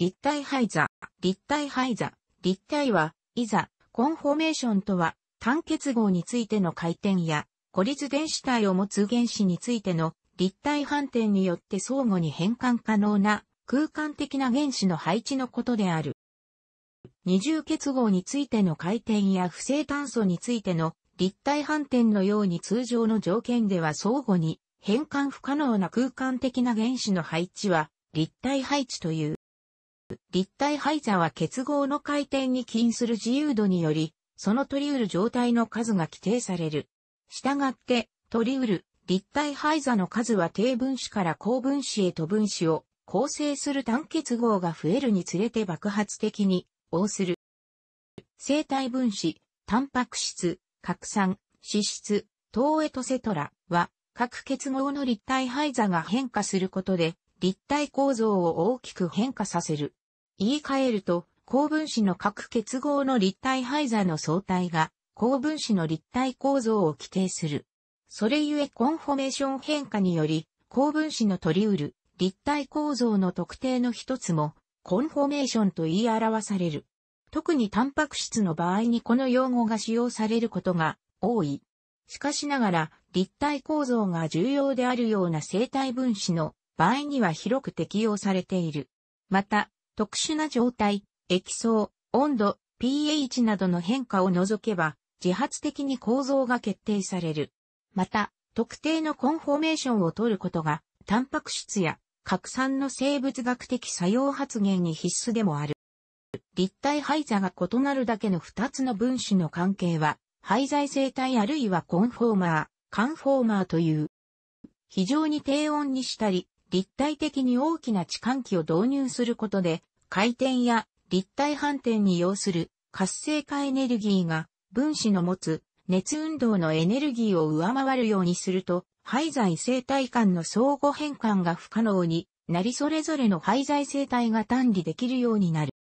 立体配座、立体配座、立体は、いざ、コンフォメーションとは、単結合についての回転や、孤立電子体を持つ原子についての立体反転によって相互に変換可能な空間的な原子の配置のことである。二重結合についての回転や不正炭素についての立体反転のように通常の条件では相互に変換不可能な空間的な原子の配置は立体配置という。立体廃座は結合の回転に起因する自由度により、その取り得る状態の数が規定される。したがって、取り得る立体廃座の数は低分子から高分子へと分子を構成する単結合が増えるにつれて爆発的に応する。生体分子、タンパク質、核酸、脂質、糖エトセトラは各結合の立体廃座が変化することで立体構造を大きく変化させる。言い換えると、高分子の各結合の立体配座の相対が、高分子の立体構造を規定する。それゆえコンフォメーション変化により、高分子の取り得る立体構造の特定の一つも、コンフォメーションと言い表される。特にタンパク質の場合にこの用語が使用されることが多い。しかしながら、立体構造が重要であるような生体分子の場合には広く適用されている。また、特殊な状態、液層、温度、pH などの変化を除けば、自発的に構造が決定される。また、特定のコンフォーメーションを取ることが、タンパク質や拡散の生物学的作用発現に必須でもある。立体廃座が異なるだけの二つの分子の関係は、廃材生態あるいはコンフォーマー、カンフォーマーという。非常に低温にしたり、立体的に大きな置換器を導入することで、回転や立体反転に要する活性化エネルギーが分子の持つ熱運動のエネルギーを上回るようにすると、廃材生態間の相互変換が不可能になりそれぞれの廃材生態が単理できるようになる。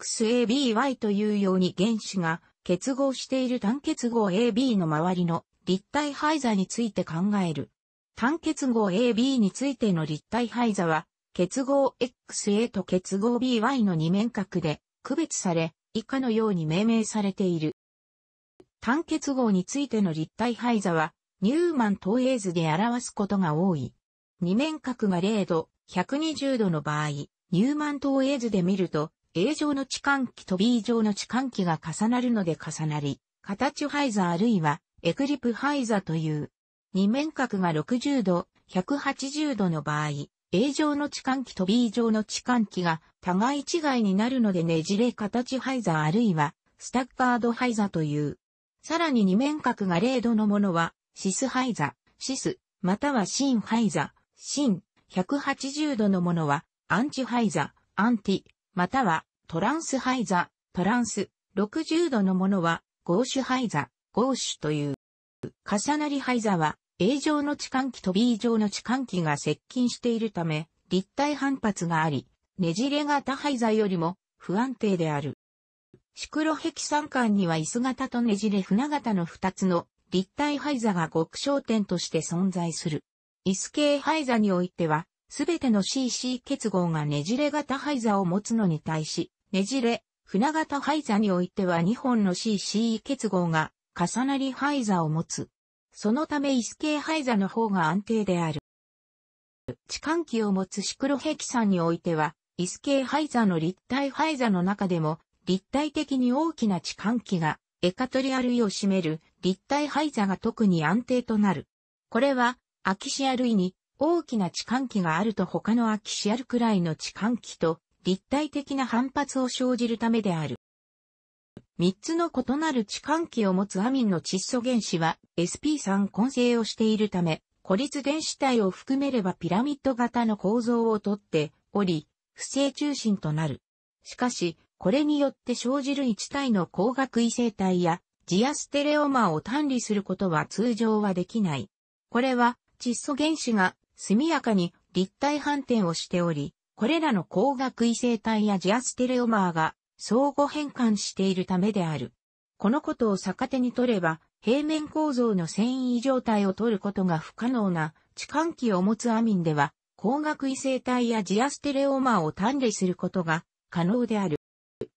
XABY というように原子が結合している単結合 AB の周りの立体廃材について考える単結合 AB についての立体配座は、結合 XA と結合 BY の二面角で区別され、以下のように命名されている。単結合についての立体配座は、ニューマン投影図で表すことが多い。二面角が0度、120度の場合、ニューマン投影図で見ると、A 上の置換器と B 上の置換器が重なるので重なり、形配座あるいはエクリプ配座という二面角が60度、180度の場合、A 状の置換器と B 状の置換器が互い違いになるのでねじれ形ハイザーあるいはスタッカードハイザーという。さらに二面角が0度のものはシスハイザー、シス、またはシンハイザー、シン、180度のものはアンチハイザー、アンティ、またはトランスハイザー、トランス、60度のものはゴーシュハイザー、ゴーシュという。重なりハイザーは A 状の置換器と B 状の置換器が接近しているため、立体反発があり、ねじれ型廃材よりも不安定である。シクロヘキサン管には椅子型とねじれ船型の2つの立体廃座が極小点として存在する。椅子系廃座においては、すべての CC 結合がねじれ型廃座を持つのに対し、ねじれ、船型廃座においては2本の CC 結合が重なり廃座を持つ。そのためイス系イザの方が安定である。置換器を持つシクロヘキサンにおいては、イス系イザの立体イザの中でも、立体的に大きな置換器が、エカトリア類を占める立体イザが特に安定となる。これは、アキシア類に大きな置換器があると他のアキシアルくらいの置換器と立体的な反発を生じるためである。3つの異なる置換器を持つアミンの窒素原子は SP3 混成をしているため、孤立電子体を含めればピラミッド型の構造をとっており、不正中心となる。しかし、これによって生じる1体の光学異性体やジアステレオマを単理することは通常はできない。これは窒素原子が速やかに立体反転をしており、これらの光学異性体やジアステレオマーが相互変換しているためである。このことを逆手に取れば、平面構造の繊維状態を取ることが不可能な置換器を持つアミンでは、光学異性体やジアステレオマーを単理することが可能である。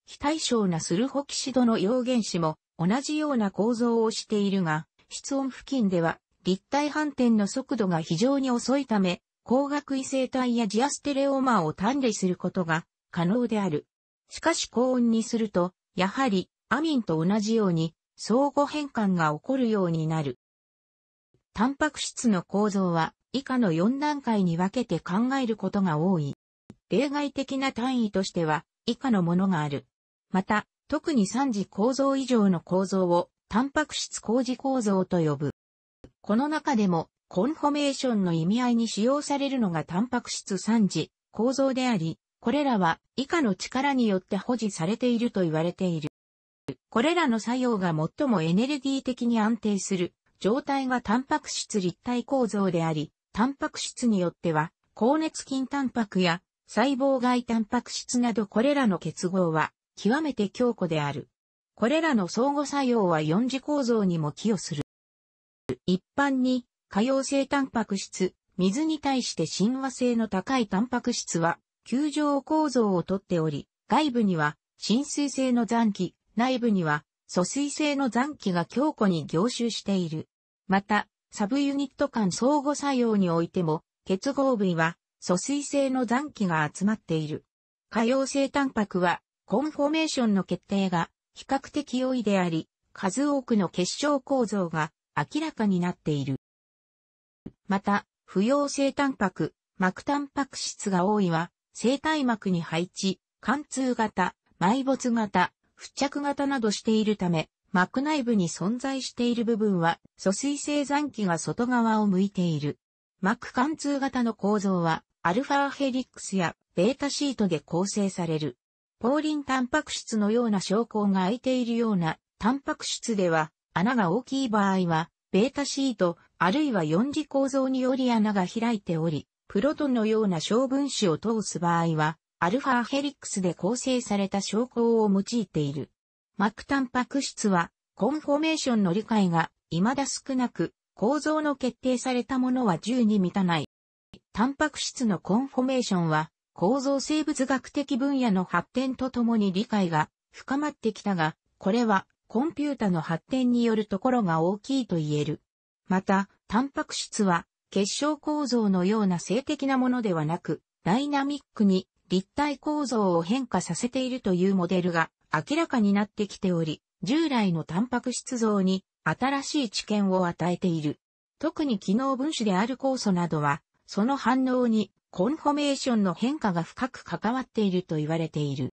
非対称なスルホキシドの陽原子も同じような構造をしているが、室温付近では立体反転の速度が非常に遅いため、光学異性体やジアステレオマーを単理することが可能である。しかし高温にすると、やはりアミンと同じように相互変換が起こるようになる。タンパク質の構造は以下の4段階に分けて考えることが多い。例外的な単位としては以下のものがある。また、特に3次構造以上の構造をタンパク質工事構造と呼ぶ。この中でもコンフォメーションの意味合いに使用されるのがタンパク質3次構造であり、これらは以下の力によって保持されていると言われている。これらの作用が最もエネルギー的に安定する状態がタンパク質立体構造であり、タンパク質によっては、高熱筋タンパクや細胞外タンパク質などこれらの結合は極めて強固である。これらの相互作用は四次構造にも寄与する。一般に、可溶性タンパク質、水に対して親和性の高いタンパク質は、球状構造をとっており、外部には浸水性の残機、内部には疎水性の残機が強固に凝集している。また、サブユニット間相互作用においても、結合部は疎水性の残機が集まっている。可用性タンパクは、コンフォメーションの決定が比較的容易であり、数多くの結晶構造が明らかになっている。また、不溶性タンパク、膜タンパク質が多いは、生体膜に配置、貫通型、埋没型、付着型などしているため、膜内部に存在している部分は、疎水性残機が外側を向いている。膜貫通型の構造は、アルファヘリックスやベータシートで構成される。ポーリンタンパク質のような証拠が空いているようなタンパク質では、穴が大きい場合は、ベータシート、あるいは四次構造により穴が開いており、プロトンのような小分子を通す場合は、アルファヘリックスで構成された証拠を用いている。膜タンパク質は、コンフォメーションの理解が未だ少なく、構造の決定されたものは十に満たない。タンパク質のコンフォメーションは、構造生物学的分野の発展とともに理解が深まってきたが、これはコンピュータの発展によるところが大きいと言える。また、タンパク質は結晶構造のような性的なものではなく、ダイナミックに立体構造を変化させているというモデルが明らかになってきており、従来のタンパク質像に新しい知見を与えている。特に機能分子である酵素などは、その反応にコンフォメーションの変化が深く関わっていると言われている。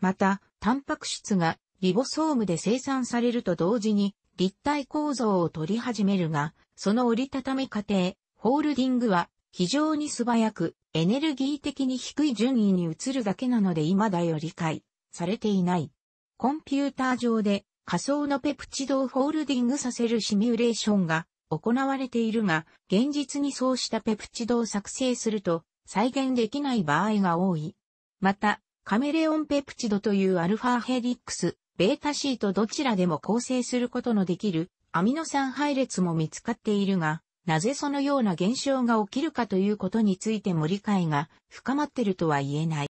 また、タンパク質がリボソームで生産されると同時に立体構造を取り始めるが、その折りたたみ過程、ホールディングは非常に素早くエネルギー的に低い順位に移るだけなので未だよ理解されていない。コンピューター上で仮想のペプチドをホールディングさせるシミュレーションが行われているが、現実にそうしたペプチドを作成すると再現できない場合が多い。また、カメレオンペプチドというアルファヘリックス、ベータシートどちらでも構成することのできるアミノ酸配列も見つかっているが、なぜそのような現象が起きるかということについても理解が深まっているとは言えない。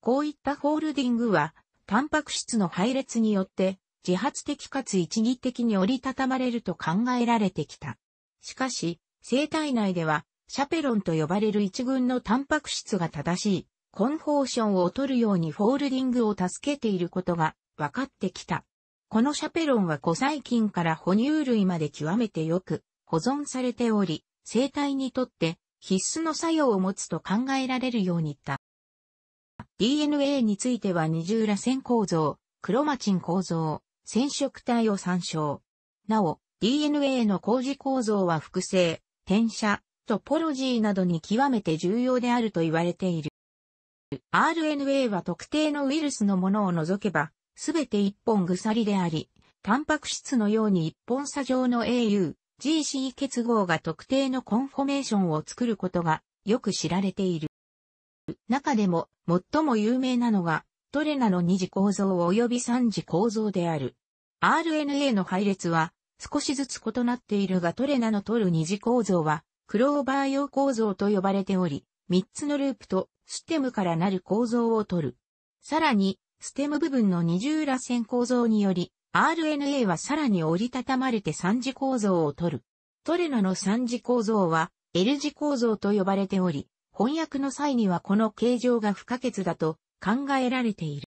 こういったホールディングは、タンパク質の配列によって自発的かつ一義的に折りたたまれると考えられてきた。しかし、生体内では、シャペロンと呼ばれる一群のタンパク質が正しい、コンフォーションを取るようにフォールディングを助けていることが分かってきた。このシャペロンは古細菌から哺乳類まで極めてよく保存されており、生体にとって必須の作用を持つと考えられるようにった。DNA については二重螺旋構造、クロマチン構造、染色体を参照。なお、DNA の工事構造は複製、転写、トポロジーなどに極めて重要であると言われている。RNA は特定のウイルスのものを除けば、すべて一本鎖であり、タンパク質のように一本鎖状の AU、GC 結合が特定のコンフォメーションを作ることがよく知られている。中でも最も有名なのがトレナの二次構造及び三次構造である。RNA の配列は少しずつ異なっているがトレナの取る二次構造はクローバー用構造と呼ばれており、三つのループとステムからなる構造を取る。さらにステム部分の二重螺旋構造により、RNA はさらに折りたたまれて三次構造を取る。トレノの三次構造は L 字構造と呼ばれており、翻訳の際にはこの形状が不可欠だと考えられている。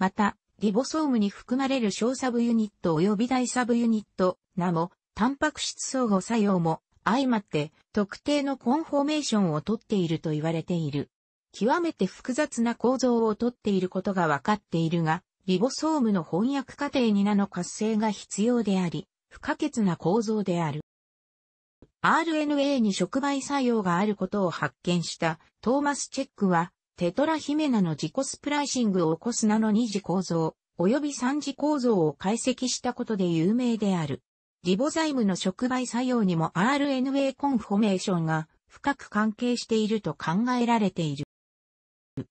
また、リボソームに含まれる小サブユニット及び大サブユニット、なも、タンパク質相互作用も相まって特定のコンフォーメーションをとっていると言われている。極めて複雑な構造をとっていることが分かっているが、リボソームの翻訳過程にナノ活性が必要であり、不可欠な構造である。RNA に触媒作用があることを発見したトーマス・チェックは、テトラヒメナの自己スプライシングを起こすナノ二次構造、及び三次構造を解析したことで有名である。リボザイムの触媒作用にも RNA コンフォメーションが深く関係していると考えられている。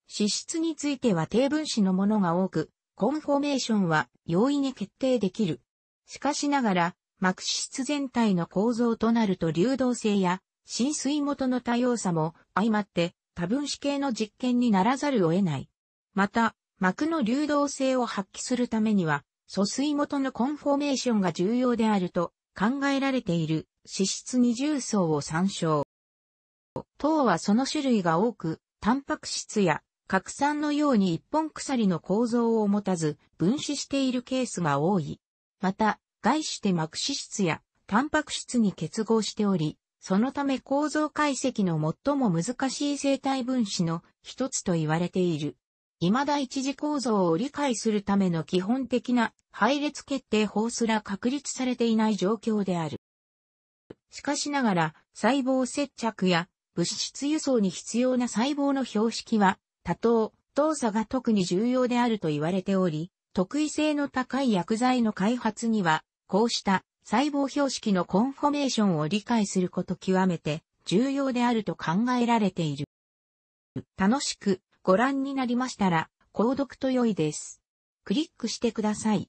資質については低分子のものが多く、コンフォメーションは容易に決定できる。しかしながら、膜質全体の構造となると流動性や浸水元の多様さも相まって多分子系の実験にならざるを得ない。また、膜の流動性を発揮するためには、疎水元のコンフォーメーションが重要であると考えられている脂質二重層を参照。糖はその種類が多く、タンパク質や核酸のように一本鎖の構造を持たず分子しているケースが多い。また、外して膜脂質やタンパク質に結合しており、そのため構造解析の最も難しい生体分子の一つと言われている。未だ一次構造を理解するための基本的な配列決定法すら確立されていない状況である。しかしながら細胞接着や物質輸送に必要な細胞の標識は、多頭、動作が特に重要であると言われており、特異性の高い薬剤の開発には、こうした細胞標識のコンフォメーションを理解すること極めて重要であると考えられている。楽しくご覧になりましたら、購読と良いです。クリックしてください。